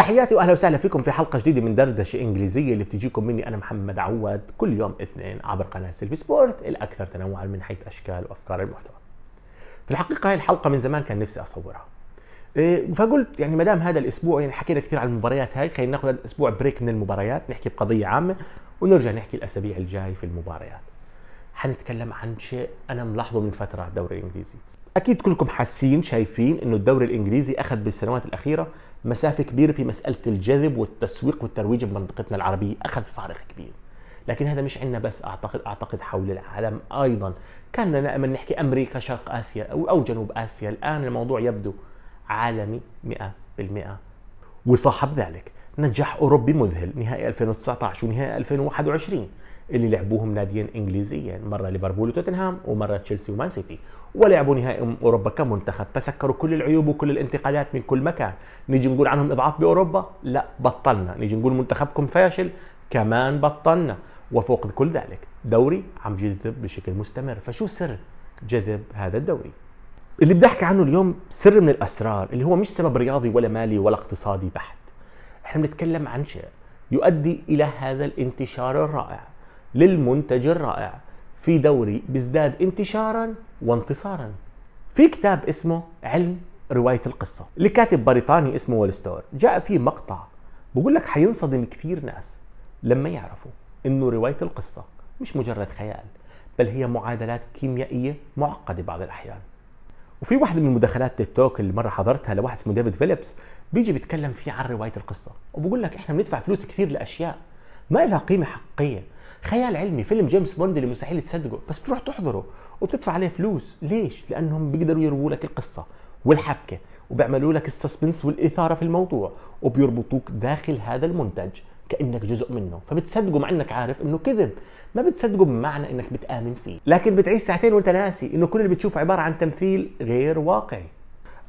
تحياتي واهلا وسهلا فيكم في حلقه جديده من دردشه انجليزيه اللي بتجيكم مني انا محمد عواد كل يوم اثنين عبر قناه سيلفي سبورت الاكثر تنوعا من حيث اشكال وافكار المحتوى. في الحقيقه هاي الحلقه من زمان كان نفسي اصورها. إيه، فقلت يعني ما دام هذا الاسبوع يعني حكينا كثير عن المباريات هاي خلينا ناخذ الاسبوع بريك من المباريات نحكي بقضيه عامه ونرجع نحكي الاسابيع الجاي في المباريات. حنتكلم عن شيء انا ملاحظه من فتره على الدوري الانجليزي. اكيد كلكم حاسين شايفين انه الدوري الانجليزي اخذ بالسنوات الاخيره مسافه كبيره في مساله الجذب والتسويق والترويج بمنطقتنا العربيه اخذ فارق كبير لكن هذا مش عندنا بس اعتقد اعتقد حول العالم ايضا كان لما نحكي امريكا شرق اسيا او او جنوب اسيا الان الموضوع يبدو عالمي 100% وصاحب ذلك نجاح أوروبي مذهل نهائي 2019 ونهائي 2021 اللي لعبوهم ناديين انجليزيين مره ليفربول وتوتنهام ومره تشيلسي ومان سيتي ولعبوا نهائي اوروبا كمنتخب فسكروا كل العيوب وكل الانتقادات من كل مكان نيجي نقول عنهم اضعاف باوروبا لا بطلنا نيجي نقول منتخبكم فاشل كمان بطلنا وفوق كل ذلك دوري عم جذب بشكل مستمر فشو سر جذب هذا الدوري اللي بدي احكي عنه اليوم سر من الاسرار اللي هو مش سبب رياضي ولا مالي ولا اقتصادي بحت احنا بنتكلم عن شيء يؤدي الى هذا الانتشار الرائع للمنتج الرائع في دوري بيزداد انتشارا وانتصارا في كتاب اسمه علم رواية القصة لكاتب بريطاني اسمه والستور جاء فيه مقطع بقول لك حينصدم كثير ناس لما يعرفوا انه رواية القصة مش مجرد خيال بل هي معادلات كيميائية معقدة بعض الأحيان وفي واحده من مداخلات تيك توك اللي مره حضرتها لواحد اسمه ديفيد فيليبس بيجي بيتكلم فيه عن روايه القصه وبقول لك احنا بندفع فلوس كثير لاشياء ما لها قيمه حقيقيه خيال علمي فيلم جيمس بوند اللي مستحيل تصدقه بس بتروح تحضره وبتدفع عليه فلوس ليش لانهم بيقدروا يرووا لك القصه والحبكه وبيعملوا لك السسبنس والاثاره في الموضوع وبيربطوك داخل هذا المنتج كانك جزء منه فبتصدقه مع انك عارف انه كذب ما بتصدقه بمعنى انك بتامن فيه لكن بتعيش ساعتين وانت ناسي انه كل اللي بتشوفه عباره عن تمثيل غير واقعي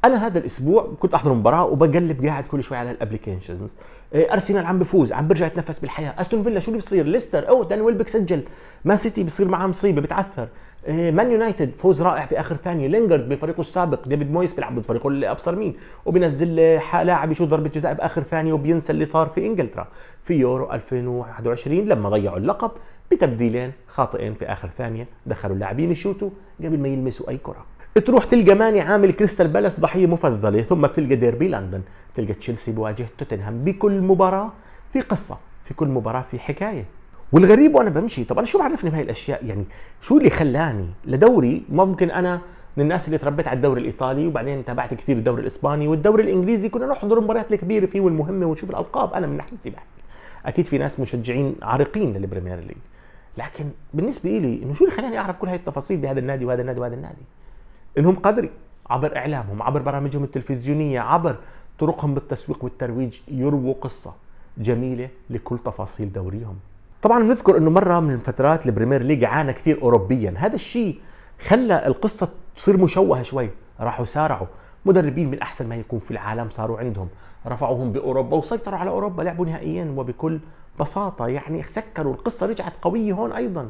انا هذا الاسبوع كنت احضر مباراه وبقلب قاعد كل شوي على الابلكيشنز ارسنال عم بفوز عم برجع يتنفس بالحياه استون فيلا شو اللي بصير ليستر او داني بيك سجل ما سيتي بصير معاه مصيبه بتعثر مان آه، يونايتد فوز رائع في اخر ثانيه لينجرد بفريقه السابق ديفيد مويس بيلعب ضد فريقه ابصر مين وبينزل آه، لاعب يشوط ضربه جزاء باخر ثانيه وبينسى اللي صار في انجلترا في يورو 2021 لما ضيعوا اللقب بتبديلين خاطئين في اخر ثانيه دخلوا اللاعبين يشوتوا قبل ما يلمسوا اي كره تروح تلقى ماني عامل كريستال بالاس ضحيه مفضله ثم بتلقى ديربي لندن تلقى تشيلسي بواجه توتنهام بكل مباراه في قصه في كل مباراه في حكايه والغريب وانا بمشي طب انا شو بعرفني بهي الاشياء يعني شو اللي خلاني لدوري ممكن انا من الناس اللي تربيت على الدوري الايطالي وبعدين تابعت كثير الدوري الاسباني والدوري الانجليزي كنا نحضر المباريات الكبيره فيه والمهمه ونشوف الالقاب انا من ناحيتي بحكي اكيد في ناس مشجعين عارقين للبريمير ليج لكن بالنسبه لي انه شو اللي خلاني اعرف كل هاي التفاصيل بهذا النادي وهذا النادي وهذا النادي انهم قدري عبر اعلامهم عبر برامجهم التلفزيونيه عبر طرقهم بالتسويق والترويج يرووا قصه جميله لكل تفاصيل دوريهم طبعا بنذكر انه مره من فترات البريمير ليج عانى كثير اوروبيا هذا الشيء خلى القصه تصير مشوهه شوي راحوا سارعوا مدربين من احسن ما يكون في العالم صاروا عندهم رفعوهم باوروبا وسيطروا على اوروبا لعبوا نهائيا وبكل بساطه يعني سكروا القصه رجعت قويه هون ايضا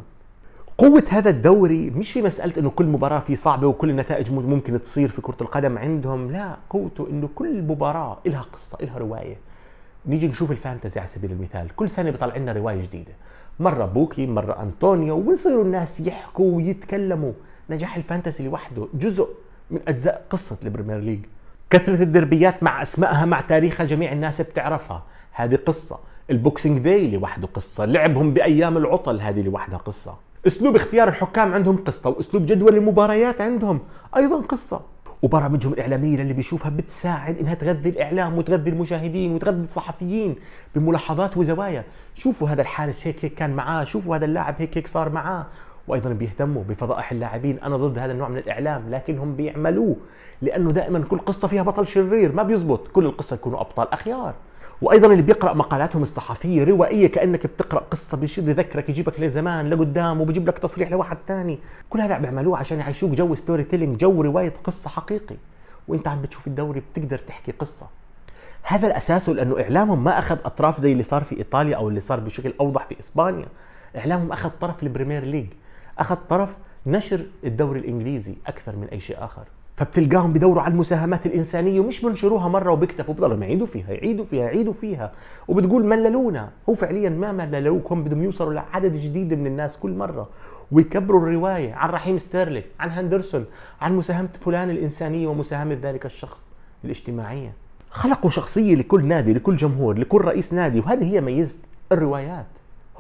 قوة هذا الدوري مش في مسألة انه كل مباراة فيه صعبة وكل النتائج ممكن تصير في كرة القدم عندهم، لا، قوته انه كل مباراة لها قصة، لها رواية، نيجي نشوف الفانتزي على سبيل المثال كل سنه بيطلع لنا روايه جديده مره بوكي مره انطونيو ويصيروا الناس يحكوا ويتكلموا نجاح الفانتزي لوحده جزء من اجزاء قصه البريمير ليج كثره الدربيات مع اسمائها مع تاريخها جميع الناس بتعرفها هذه قصه البوكسينج داي لوحده قصه لعبهم بايام العطل هذه لوحدها قصه اسلوب اختيار الحكام عندهم قصه واسلوب جدول المباريات عندهم ايضا قصه وبرامجهم الإعلامية اللي بيشوفها بتساعد إنها تغذي الإعلام وتغذي المشاهدين وتغذي الصحفيين بملاحظات وزوايا شوفوا هذا الحارس هيك هيك كان معاه شوفوا هذا اللاعب هيك هيك صار معاه وايضا بيهتموا بفضائح اللاعبين انا ضد هذا النوع من الاعلام لكنهم بيعملوه لانه دائما كل قصه فيها بطل شرير ما بيزبط كل القصه يكونوا ابطال اخيار وايضا اللي بيقرا مقالاتهم الصحفيه روائيه كانك بتقرا قصه بيشد بذكرك يجيبك لزمان لقدام وبيجيب لك تصريح لواحد ثاني كل هذا بيعملوه عشان يعيشوك جو ستوري تيلينج جو روايه قصه حقيقي وانت عم بتشوف الدوري بتقدر تحكي قصه هذا الاساس لانه اعلامهم ما اخذ اطراف زي اللي صار في ايطاليا او اللي صار بشكل اوضح في اسبانيا اعلامهم اخذ طرف البريمير ليج اخذ طرف نشر الدوري الانجليزي اكثر من اي شيء اخر فبتلقاهم بدوروا على المساهمات الانسانيه ومش بنشروها مره وبيكتفوا بضلوا يعيدوا فيها يعيدوا فيها يعيدوا فيها وبتقول مللونا هو فعليا ما مللوك هم بدهم يوصلوا لعدد جديد من الناس كل مره ويكبروا الروايه عن رحيم ستيرلي عن هندرسون عن مساهمه فلان الانسانيه ومساهمه ذلك الشخص الاجتماعيه خلقوا شخصيه لكل نادي لكل جمهور لكل رئيس نادي وهذه هي ميزه الروايات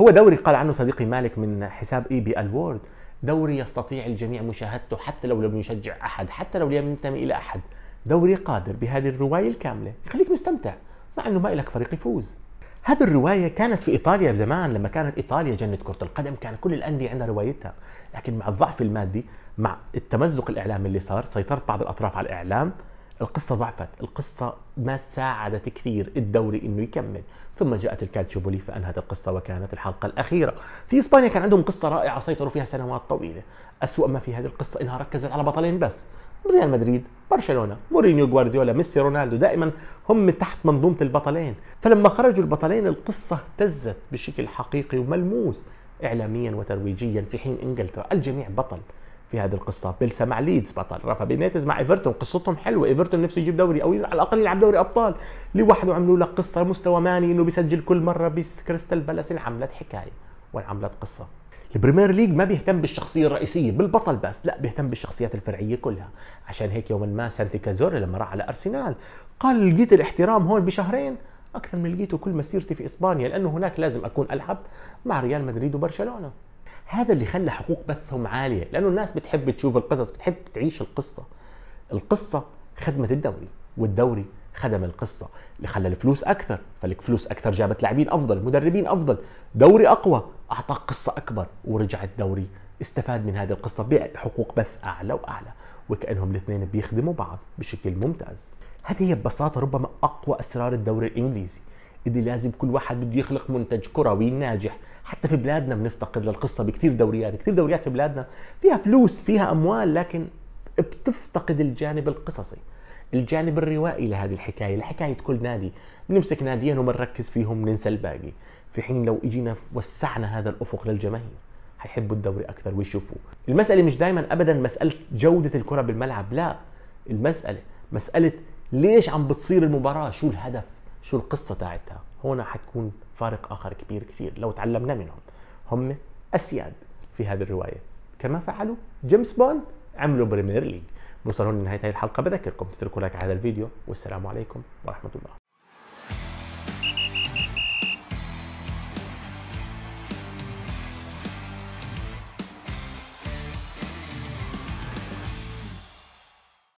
هو دوري قال عنه صديقي مالك من حساب اي بي الورد دوري يستطيع الجميع مشاهدته حتى لو لم يشجع احد حتى لو لم ينتمي الى احد دوري قادر بهذه الروايه الكامله يخليك مستمتع مع انه ما لك فريق يفوز هذه الروايه كانت في ايطاليا زمان لما كانت ايطاليا جنه كره القدم كان كل الانديه عندها روايتها لكن مع الضعف المادي مع التمزق الاعلامي اللي صار سيطرت بعض الاطراف على الاعلام القصة ضعفت القصة ما ساعدت كثير الدوري انه يكمل ثم جاءت الكالتشوبولي فانهت القصة وكانت الحلقة الاخيرة في اسبانيا كان عندهم قصة رائعة سيطروا فيها سنوات طويلة اسوأ ما في هذه القصة انها ركزت على بطلين بس ريال مدريد برشلونه مورينيو جوارديولا ميسي رونالدو دائما هم تحت منظومه البطلين فلما خرجوا البطلين القصه اهتزت بشكل حقيقي وملموس اعلاميا وترويجيا في حين انجلترا الجميع بطل في هذه القصه بيلسا مع ليدز بطل رافا بينيتز مع ايفرتون قصتهم حلوه ايفرتون نفسه يجيب دوري او على الاقل يلعب دوري ابطال لوحده عملوا لك قصه مستوى ماني انه بيسجل كل مره بس كريستال بالاس انعملت حكايه وانعملت قصه البريمير ليج ما بيهتم بالشخصيه الرئيسيه بالبطل بس لا بيهتم بالشخصيات الفرعيه كلها عشان هيك يوما ما سانتي كازوري لما راح على ارسنال قال لقيت الاحترام هون بشهرين اكثر من لقيته كل مسيرتي في اسبانيا لانه هناك لازم اكون العب مع ريال مدريد وبرشلونه هذا اللي خلى حقوق بثهم عاليه لانه الناس بتحب تشوف القصص بتحب تعيش القصه القصه خدمت الدوري والدوري خدم القصه اللي خلى الفلوس اكثر فالفلوس اكثر جابت لاعبين افضل مدربين افضل دوري اقوى اعطى قصه اكبر ورجع الدوري استفاد من هذه القصه بحقوق بث اعلى واعلى وكانهم الاثنين بيخدموا بعض بشكل ممتاز هذه هي ببساطه ربما اقوى اسرار الدوري الانجليزي اللي لازم كل واحد بده يخلق منتج كروي ناجح حتى في بلادنا بنفتقد للقصة بكثير دوريات كثير دوريات في بلادنا فيها فلوس فيها أموال لكن بتفتقد الجانب القصصي الجانب الروائي لهذه الحكايه لحكايه كل نادي بنمسك ناديين وبنركز فيهم ننسى الباقي في حين لو اجينا وسعنا هذا الافق للجماهير حيحبوا الدوري اكثر ويشوفوه المساله مش دائما ابدا مساله جوده الكره بالملعب لا المساله مساله ليش عم بتصير المباراه شو الهدف شو القصة تاعتها هنا حتكون فارق آخر كبير كثير لو تعلمنا منهم هم أسياد في هذه الرواية كما فعلوا جيمس بوند عملوا بريمير ليج وصلوا لنهاية هذه الحلقة بذكركم تتركوا لايك على هذا الفيديو والسلام عليكم ورحمة الله